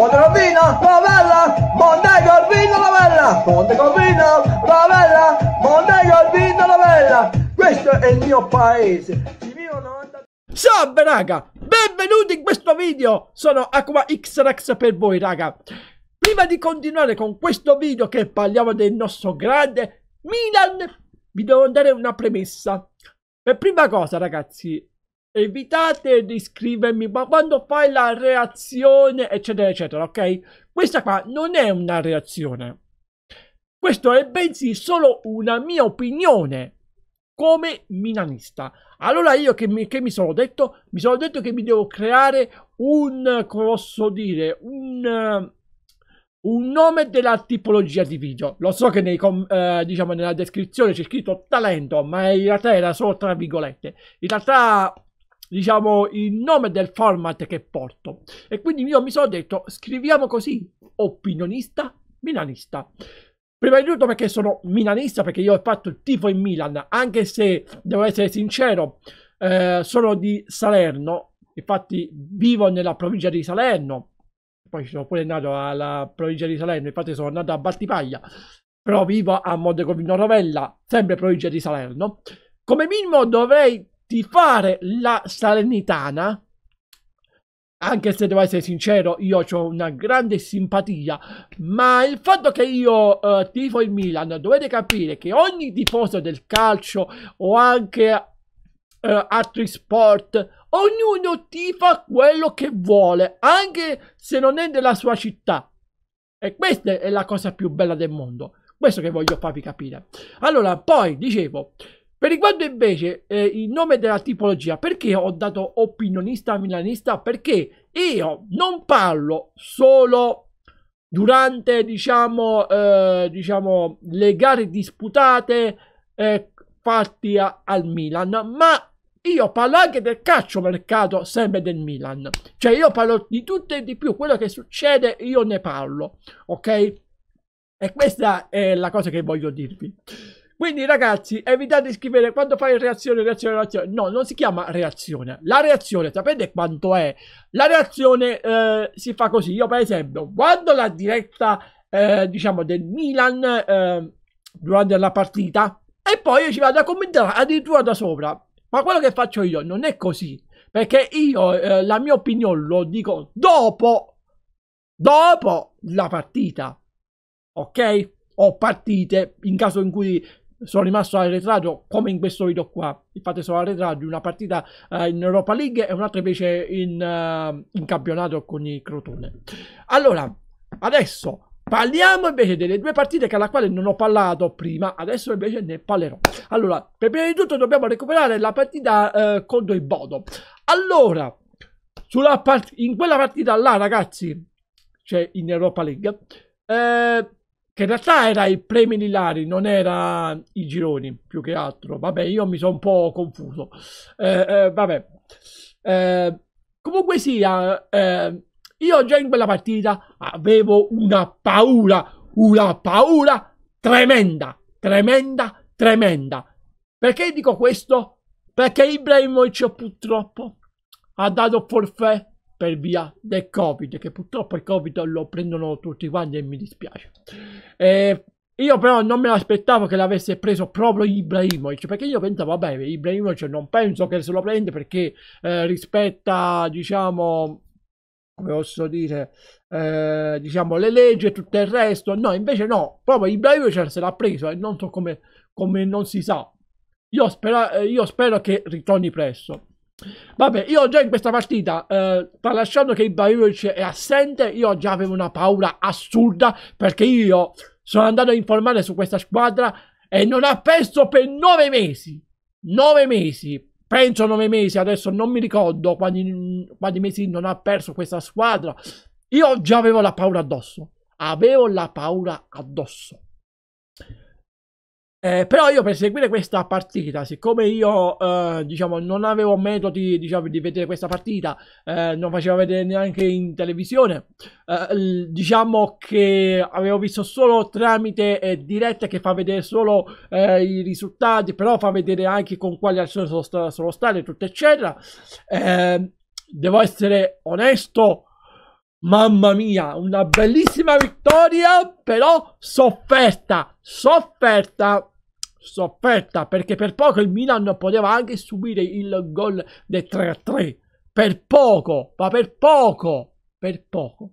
Monte Corvino, Ravella, Monte Corvino, Ravella, Monte Corvino, Ravella, Monte Corvino, Ravella. Questo è il mio paese. Salve raga, benvenuti in questo video, sono Aqua Xrax per voi raga. Prima di continuare con questo video che parliamo del nostro grande Milan, vi devo dare una premessa. Per prima cosa ragazzi, evitate di scrivermi ma quando fai la reazione eccetera eccetera ok questa qua non è una reazione questo è bensì solo una mia opinione come milanista allora io che mi, che mi sono detto mi sono detto che mi devo creare un come posso dire un un nome della tipologia di video. Lo so che nei, eh, diciamo nella descrizione c'è scritto talento, ma in realtà era solo tra virgolette. In realtà diciamo, il nome del format che porto. E quindi io mi sono detto, scriviamo così, opinionista milanista. Prima di tutto perché sono milanista, perché io ho fatto il tifo in Milan, anche se, devo essere sincero, eh, sono di Salerno, infatti vivo nella provincia di Salerno, poi sono pure nato alla provincia di Salerno, infatti sono nato a Battipaglia, però vivo a Monte Covino Rovella, sempre provincia di Salerno. Come minimo dovrei di fare la Salernitana anche se devo essere sincero, io ho una grande simpatia, ma il fatto che io eh, tifo il Milan, dovete capire che ogni tifoso del calcio o anche eh, altri sport, ognuno tifa quello che vuole, anche se non è della sua città. E questa è la cosa più bella del mondo. Questo che voglio farvi capire. Allora, poi, dicevo, per riguardo invece eh, il nome della tipologia, perché ho dato opinionista milanista? Perché io non parlo solo durante diciamo, eh, diciamo le gare disputate eh, fatti a, al Milan, ma io parlo anche del calciomercato sempre del Milan. Cioè io parlo di tutto e di più, quello che succede io ne parlo, ok? E questa è la cosa che voglio dirvi. Quindi ragazzi, evitate di scrivere quando fai reazione, reazione, reazione. No, non si chiama reazione. La reazione, sapete quanto è? La reazione eh, si fa così. Io per esempio, quando la diretta, eh, diciamo, del Milan eh, durante la partita, e poi io ci vado a commentare addirittura da sopra. Ma quello che faccio io non è così. Perché io eh, la mia opinione lo dico dopo, dopo la partita. Ok? o partite in caso in cui sono rimasto arretrato come in questo video qua infatti sono arretrato una partita uh, in Europa League e un'altra invece in, uh, in campionato con i Crotone allora adesso Parliamo invece delle due partite che alla quale non ho parlato prima, adesso invece ne parlerò. Allora, per prima di tutto dobbiamo recuperare la partita eh, contro il Bodo. Allora, in quella partita là, ragazzi, cioè in Europa League, eh, che in realtà era il premi lilari, non era i gironi più che altro. Vabbè, io mi sono un po' confuso. Eh, eh, vabbè, eh, comunque sia, eh, io già in quella partita avevo una paura, una paura tremenda, tremenda, tremenda. Perché dico questo? Perché Ibrahimovic purtroppo ha dato forfè per via del covid che purtroppo il covid lo prendono tutti quanti e mi dispiace eh, io però non me l'aspettavo che l'avesse preso proprio Ibrahimovic, perché io pensavo, vabbè, Ibrahimovic non penso che se lo prende perché eh, rispetta, diciamo, come posso dire, eh, diciamo, le leggi e tutto il resto. No, invece no, proprio Ibrahimovic se l'ha preso e non so come, come non si sa. Io, spero, io spero che ritorni presto. Vabbè, io già in questa partita, eh, tralasciando che Ibrahimovic è assente, io già avevo una paura assurda perché io sono andato a informare su questa squadra e non ha perso per nove mesi. Nove mesi, penso nove mesi, adesso non mi ricordo quanti, quanti mesi non ha perso questa squadra. Io già avevo la paura addosso. Avevo la paura addosso. Eh, però io per seguire questa partita, siccome io eh, diciamo, non avevo metodi diciamo, di vedere questa partita, eh, non facevo vedere neanche in televisione, eh, diciamo che avevo visto solo tramite eh, dirette che fa vedere solo eh, i risultati, però fa vedere anche con quali azioni sono, st sono state, tutto eccetera. Ehm, devo essere onesto, Mamma mia, una bellissima vittoria, però sofferta, sofferta sofferta perché per poco il Milan poteva anche subire il gol del 3-3. Per poco, ma per poco, per poco.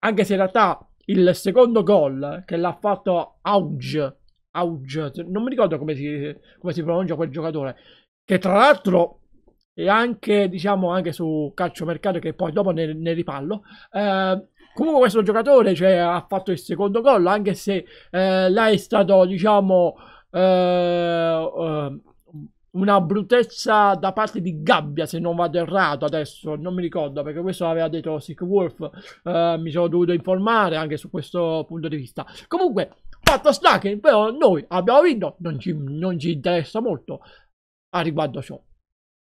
Anche se in realtà il secondo gol che l'ha fatto Auge, Auge, non mi ricordo come si, come si pronuncia quel giocatore, che tra l'altro e anche diciamo anche su calciomercato che poi dopo ne, ne riparlo eh, comunque questo giocatore cioè, ha fatto il secondo gol anche se eh, là è stato diciamo eh, um, una brutezza da parte di Gabbia, se non vado errato adesso, non mi ricordo, perché questo l'aveva detto Sick Wolf, eh, mi sono dovuto informare anche su questo punto di vista. Comunque, fatto sta che però noi abbiamo vinto, non ci, non ci interessa molto a riguardo ciò.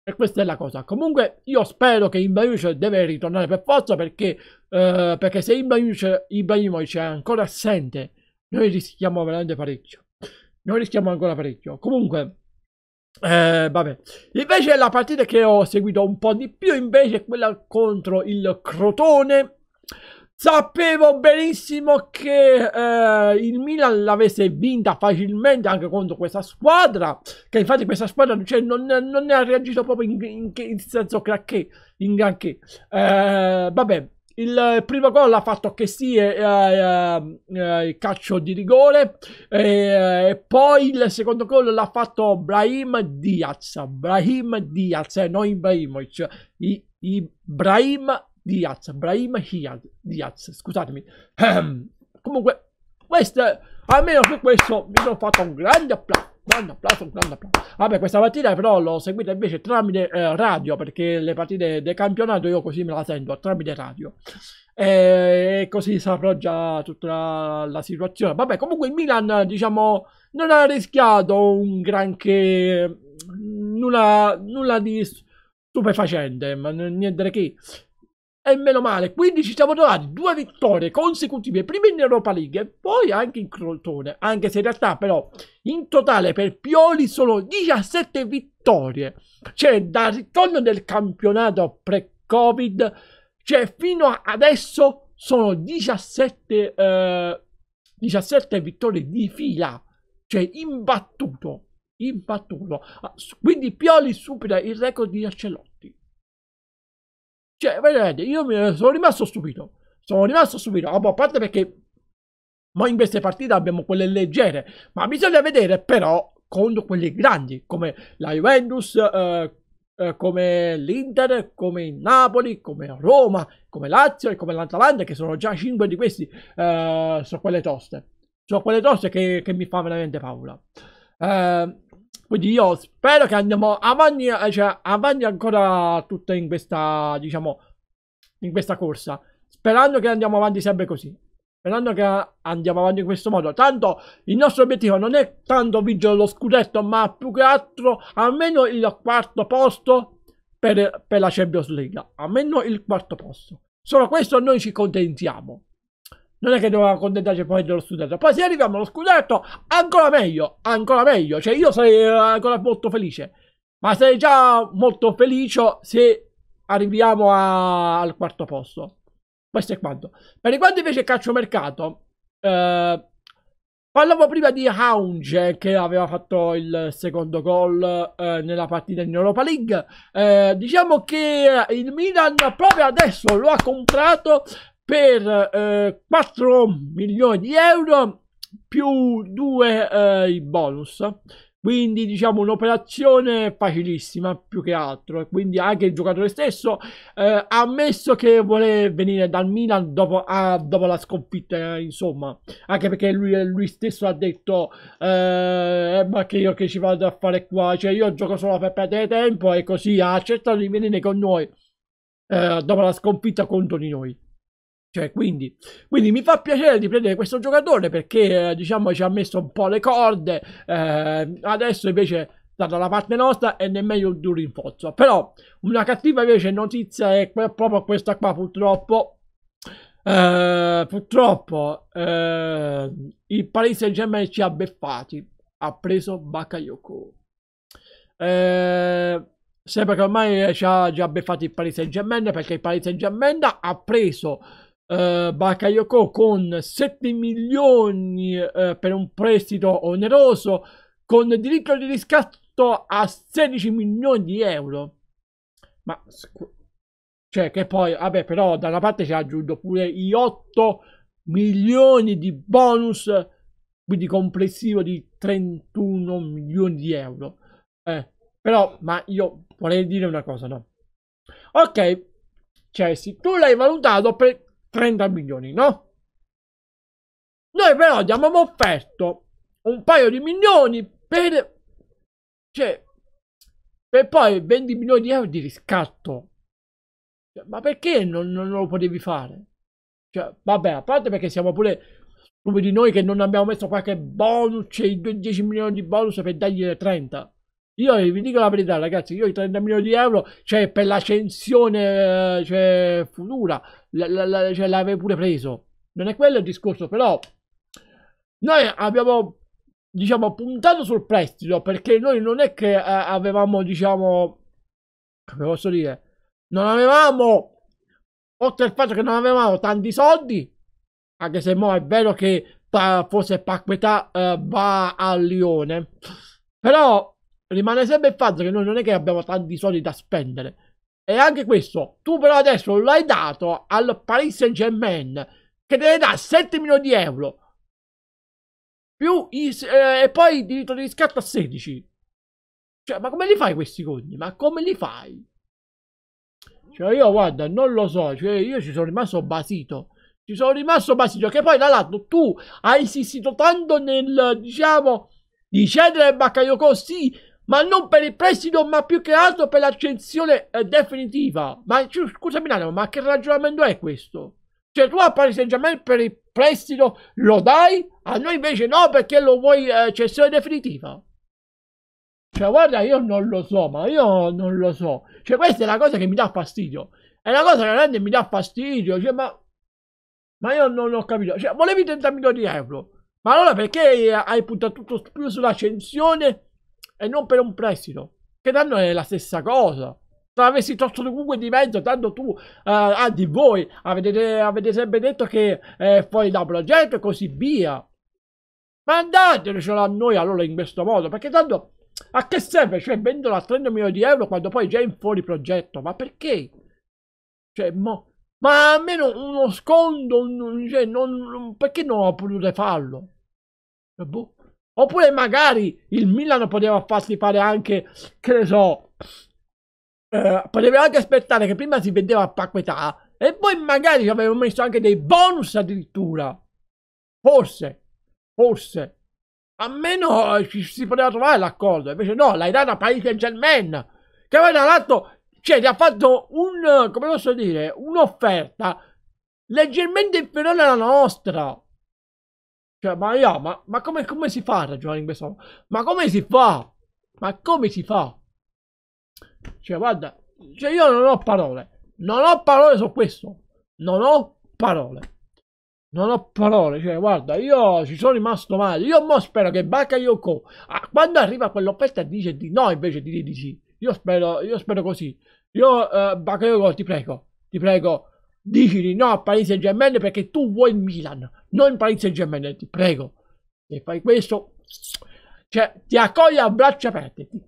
E questa è la cosa. Comunque, io spero che Ibrahimovic deve ritornare per forza perché, eh, perché se Ibrahimovic, Ibrahimovic è ancora assente, noi rischiamo veramente parecchio. Noi rischiamo ancora parecchio. Comunque, eh, vabbè. Invece la partita che ho seguito un po' di più invece è quella contro il Crotone. Sapevo benissimo che eh, il Milan l'avesse vinta facilmente anche contro questa squadra, che infatti questa squadra cioè, non, non, ne ha reagito proprio in, in, in senso granché, in granché. Eh, vabbè, eh, il primo gol l'ha fatto che sì, eh, eh, eh calcio di rigore, eh, e poi il secondo gol l'ha fatto Brahim Diaz. Brahim Diaz, eh, non Ibrahimovic, I, Ibrahim Diaz, Brahim Hiad, Diaz, scusatemi. Comunque, questo, almeno per questo mi sono fatto un grande applauso grande applauso, un grande applauso. Vabbè, questa partita però l'ho seguita invece tramite eh, radio, perché le partite del campionato io così me la sento, tramite radio. E così saprò già tutta la, la situazione. Vabbè, comunque il Milan, diciamo, non ha rischiato un granché, nulla, nulla di stupefacente, ma niente che... E meno male, quindi ci siamo trovati due vittorie consecutive, prima in Europa League e poi anche in Crotone, anche se in realtà però in totale per Pioli sono 17 vittorie, cioè dal ritorno del campionato pre-Covid, cioè fino ad adesso sono 17, eh, 17 vittorie di fila, cioè imbattuto, imbattuto, ah, quindi Pioli supera il record di Arcellotti. Cioè, vedete, io sono rimasto stupito. Sono rimasto stupito. Ah, boh, a parte perché ma in queste partite abbiamo quelle leggere, ma bisogna vedere però contro quelle grandi, come la Juventus, eh, eh, come l'Inter, come il Napoli, come Roma, come Lazio e come l'Atalanta, che sono già 5 di questi, eh, sono quelle toste. Sono quelle toste che, che mi fa veramente paura. Eh, quindi io spero che andiamo avanti, eh, cioè, avanti ancora tutta in questa, diciamo, in questa corsa. Sperando che andiamo avanti sempre così. Sperando che andiamo avanti in questo modo. Tanto il nostro obiettivo non è tanto vincere lo scudetto, ma più che altro almeno il quarto posto per, per la Champions League. Almeno il quarto posto. Solo questo noi ci contentiamo non è che dovevamo accontentarci poi dello scudetto. Poi se arriviamo allo scudetto, ancora meglio, ancora meglio. Cioè io sarei eh, ancora molto felice, ma sarei già molto felice se arriviamo a... al quarto posto. Questo è quanto. Per riguardo invece il calciomercato, eh, parlavo prima di Haunge che aveva fatto il secondo gol eh, nella partita in Europa League. Eh, diciamo che il Milan proprio adesso lo ha comprato per eh, 4 milioni di euro più 2 eh, i bonus quindi diciamo un'operazione facilissima più che altro quindi anche il giocatore stesso eh, ammesso che vuole venire dal Milan dopo, ah, dopo la sconfitta eh, insomma anche perché lui, lui stesso ha detto eh, eh, ma che io che ci vado a fare qua cioè io gioco solo per perdere tempo e così ha accettato di venire con noi eh, dopo la sconfitta contro di noi cioè, quindi, quindi, mi fa piacere di prendere questo giocatore perché eh, diciamo ci ha messo un po' le corde. Eh, adesso invece sta dalla parte nostra e nemmeno il duro rinforzo. Però una cattiva invece notizia è proprio questa qua purtroppo. Eh, purtroppo eh, il Paris Saint Germain ci ha beffati. Ha preso Bakayoko. Eh, sembra che ormai ci ha già beffati il Paris Saint Germain perché il Paris Saint Germain ha preso eh, Bakayoko con 7 milioni eh, per un prestito oneroso con diritto di riscatto a 16 milioni di euro. Ma cioè che poi vabbè però da una parte ci ha aggiunto pure i 8 milioni di bonus quindi complessivo di 31 milioni di euro. Eh, però, ma io vorrei dire una cosa, no? Ok, cioè, se tu l'hai valutato per 30 milioni, no? Noi però abbiamo offerto un paio di milioni per... Cioè, per poi 20 milioni di euro di riscatto. Cioè, ma perché non, non, lo potevi fare? Cioè, vabbè, a parte perché siamo pure come di noi che non abbiamo messo qualche bonus, cioè 10 milioni di bonus per dargli 30. Io vi dico la verità, ragazzi, io i 30 milioni di euro, cioè per l'ascensione eh, cioè, futura, cioè, l'avevo pure preso. Non è quello il discorso, però noi abbiamo diciamo puntato sul prestito perché noi non è che eh, avevamo diciamo come posso dire non avevamo oltre al fatto che non avevamo tanti soldi anche se mo è vero che pa, eh, forse Paquetà eh, va a Lione però rimane sempre il fatto che noi non è che abbiamo tanti soldi da spendere. E anche questo, tu però adesso l'hai dato al Paris Saint Germain, che te ne dà 7 milioni di euro, più i, eh, e poi il diritto di riscatto a 16. Cioè, ma come li fai questi conti? Ma come li fai? Cioè, io guarda, non lo so, cioè, io ci sono rimasto basito. Ci sono rimasto basito, che poi, dall'altro tu hai insistito tanto nel, diciamo, di cedere il Bakayoko, sì, ma non per il prestito, ma più che altro per l'accensione eh, definitiva. Ma scusami un attimo, ma che ragionamento è questo? Cioè tu a Paris Saint-Germain per il prestito lo dai, a noi invece no perché lo vuoi eh, cessione definitiva. Cioè guarda, io non lo so, ma io non lo so. Cioè questa è la cosa che mi dà fastidio. È la cosa che veramente mi dà fastidio, cioè ma... Ma io non ho capito. Cioè, volevi 30 milioni di euro. Ma allora perché hai puntato tutto più sull'accensione e non per un prestito. Che danno è la stessa cosa. Se avessi tolto comunque di mezzo, tanto tu, ah, eh, di voi, avete, avete, sempre detto che è fuori da progetto e così via. Ma Mandatecelo a noi allora in questo modo, perché tanto a che serve? Cioè vendono a 30 milioni di euro quando poi già è in fuori progetto, ma perché? Cioè, mo... Ma almeno uno scondo, un, cioè, non, perché non potete farlo? Eh, boh. Oppure magari il Milano poteva farsi fare anche, che ne so, eh, poteva anche aspettare che prima si vendeva a pacquetà e poi magari ci avevano messo anche dei bonus addirittura. Forse, forse. a Almeno ci si poteva trovare l'accordo. Invece no, l'hai data a Paris Saint-Germain, che aveva dato, cioè gli ha fatto un, come posso dire, un'offerta leggermente inferiore alla nostra. Cioè, ma io, ma, ma come, come, si fa a ragionare in questo modo? Ma come si fa? Ma come si fa? Cioè, guarda, cioè io non ho parole. Non ho parole su questo. Non ho parole. Non ho parole, cioè, guarda, io ci sono rimasto male. Io mo spero che Bakayoko, ah, quando arriva quell'offerta, dice di no invece di dire di sì. Io spero, io spero così. Io, eh, Bakayoko, ti prego, ti prego, dici di no a Paris Saint Germain perché tu vuoi il Milan, non Paris Saint Germain, ti prego. Se fai questo, cioè, ti accoglio a braccia aperte, ti,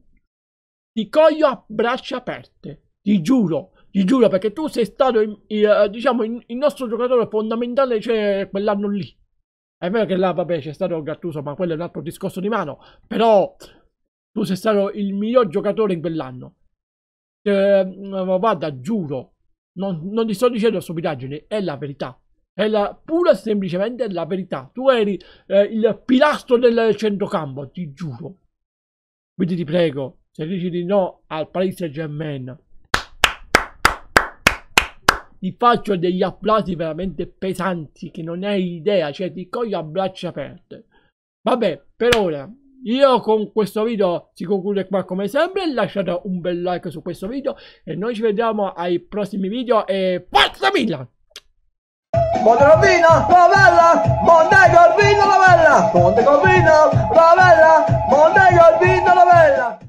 ti coglio a braccia aperte, ti giuro, ti giuro, perché tu sei stato, il, il, eh, diciamo, il, il nostro giocatore fondamentale cioè, quell'anno lì. È vero che là, vabbè, c'è stato Gattuso, ma quello è un altro discorso di mano, però tu sei stato il miglior giocatore in quell'anno. Eh, vada, giuro, non, non ti sto dicendo stupidaggine, è la verità. È la, pura e semplicemente la verità. Tu eri eh, il pilastro del centrocampo, ti giuro. Quindi ti prego, se dici di no al Paris Germain, ti faccio degli applausi veramente pesanti che non hai idea, cioè ti coglio a braccia aperte. Vabbè, per ora io con questo video si conclude qua come sempre, lasciate un bel like su questo video e noi ci vediamo ai prossimi video e forza Milan! Monte Corvino, la bella, Monte Corvino, la bella,